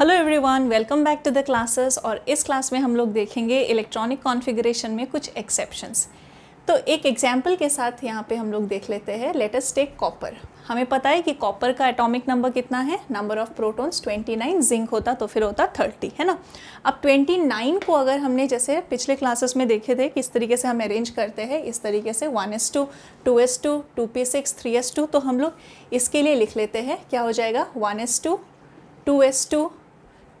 hello everyone welcome back to the classes और इस class में हम लोग देखेंगे इलेक्ट्रॉनिक कॉन्फ़िगरेशन में कुछ एक्सेप्शंस तो एक एग्जाम्पल के साथ यहाँ पे हम लोग देख लेते हैं लेटेस्ट टेक कॉपर हमें पता है कि कॉपर का एटॉमिक नंबर कितना है नंबर ऑफ प्रोटॉन्स 29 जिंक होता तो फिर होता 30 है ना अब 29 को अगर हमने जैसे पिछले क्लासेस में देखे थे किस तरीके से हम अरेंज करते हैं इस तरीके से 1s2 2s2 2p6 3s2 तो हम लोग इसके लिए लिख लेते हैं क्या हो जाएगा 1s2 2s2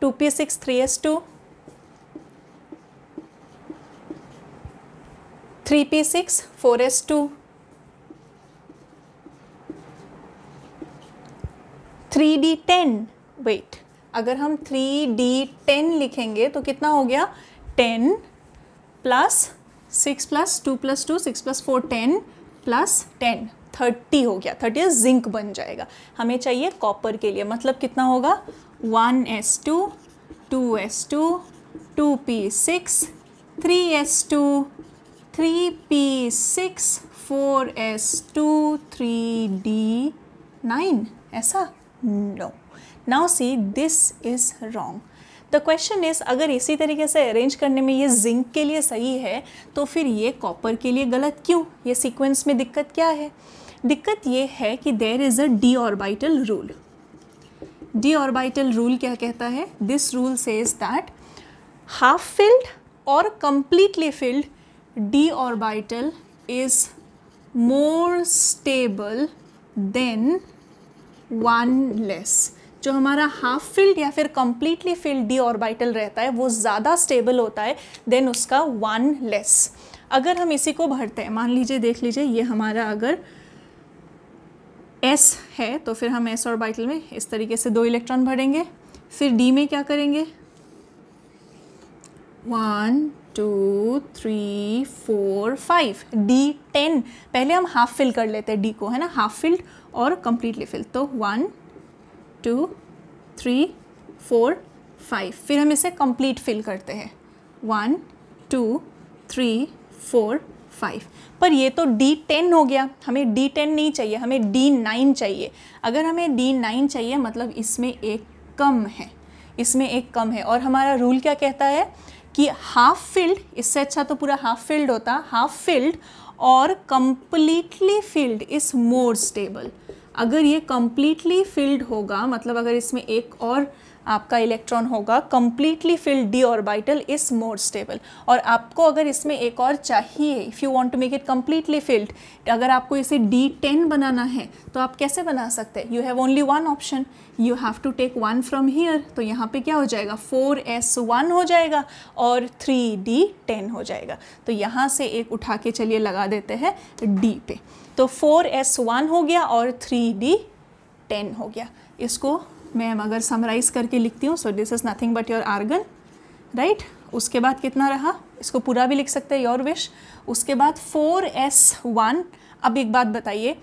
two p six three s two three p six four s two three d ten wait अगर हम थ्री डी टेन लिखेंगे तो कितना हो गया ten plus six plus two plus two six plus four ten plus ten thirty हो गया thirty zinc बन जाएगा हमें चाहिए कॉपर के लिए मतलब कितना होगा one s two two s two two p six three s two three p six four s two three d nine ऐसा no now see this is wrong the question is अगर इसी तरीके से अरेंज करने में ये zinc के लिए सही है तो फिर ये कॉपर के लिए गलत क्यों ये सीक्वेंस में दिक्कत क्या है दिक्कत ये है कि there is a d orbital rule d orbital rule क्या कहता है this rule says that half filled और completely filled d orbital is more stable than one less जो हमारा हाफ फिल्ड या फिर कंप्लीटली फिल्ड डी ऑर्बिटल रहता है वो ज़्यादा स्टेबल होता है देन उसका वन लेस अगर हम इसी को भरते हैं मान लीजिए देख लीजिए ये हमारा अगर एस है तो फिर हम एस और बाइटल में इस तरीके से दो इलेक्ट्रॉन भरेंगे फिर डी में क्या करेंगे one two three four five d ten पहले हम हाफ फिल कर लेते हैं डी को है ना हाफ फिल्ड और कंप्लीटली फिल तो one two three four five फिर हम इसे कंप्लीट फिल करते हैं one two three four five पर ये तो डी टेन हो गया हमें डी टेन नहीं चाहिए हमें डी नाइन चाहिए अगर हमें डी नाइन चाहिए मतलब इसमें एक कम है इसमें एक कम है और हमारा रूल क्या कहता है कि हाफ फील्ड इससे अच्छा तो पूरा हाफ फील्ड होता हाफ फील्ड और completely filled is more stable अगर ये कम्प्लीटली फील्ड होगा मतलब अगर इसमें एक और आपका इलेक्ट्रॉन होगा completely filled d orbital is more stable और आपको अगर इसमें एक और चाहिए if you want to make it completely filled अगर आपको इसे डी टेन बनाना है तो आप कैसे बना सकते हैं you have only one option you have to take one from here तो यहाँ पे क्या हो जाएगा फोर एस वन हो जाएगा और थ्री डी टेन हो जाएगा तो यहाँ से एक उठा के चलिए लगा देते हैं डी पे तो फोर एस वन हो गया और थ्री डी टेन हो गया इसको मैं अगर समराइज करके लिखती हूँ so this is nothing but your argon right उसके बाद कितना रहा इसको पूरा भी लिख सकते हैं योर विश उसके बाद फोर एस वन अब एक बात बताइए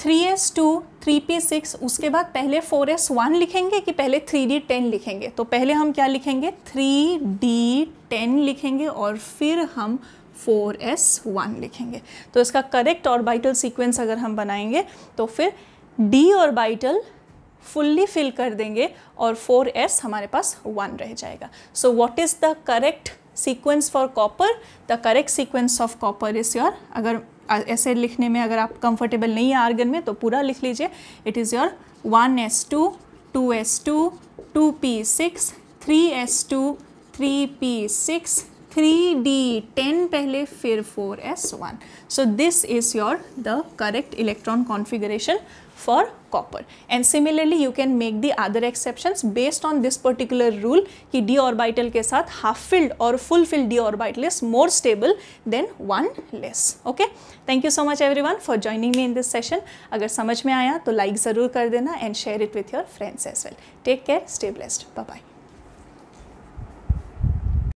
three s two three p six उसके बाद पहले फोर एस वन लिखेंगे कि पहले थ्री डी टेन लिखेंगे तो पहले हम क्या लिखेंगे थ्री डी टेन लिखेंगे और फिर हम फोर एस वन लिखेंगे तो इसका करेक्ट ऑर्बिटल सीक्वेंस अगर हम बनाएंगे तो फिर डी ऑर्बिटल फुल्ली फिल कर देंगे और फोर एस हमारे पास वन रह जाएगा so what is the correct sequence for copper the correct sequence of copper is your अगर ऐसे लिखने में अगर आप कंफर्टेबल नहीं है आर्गन में तो पूरा लिख लीजिए it is your one s two two s two two p six three s two three p six three d ten पहले फिर four s one so this is your the correct electron configuration for copper and similarly you can make the other exception based on this particular rule कि d orbital के साथ half filled और full filled d orbital is more stable than one less okay thank you so much everyone for joining me in this session अगर समझ में आया तो like like जरूर कर देना and share it with your friends as well take care stay blessed bye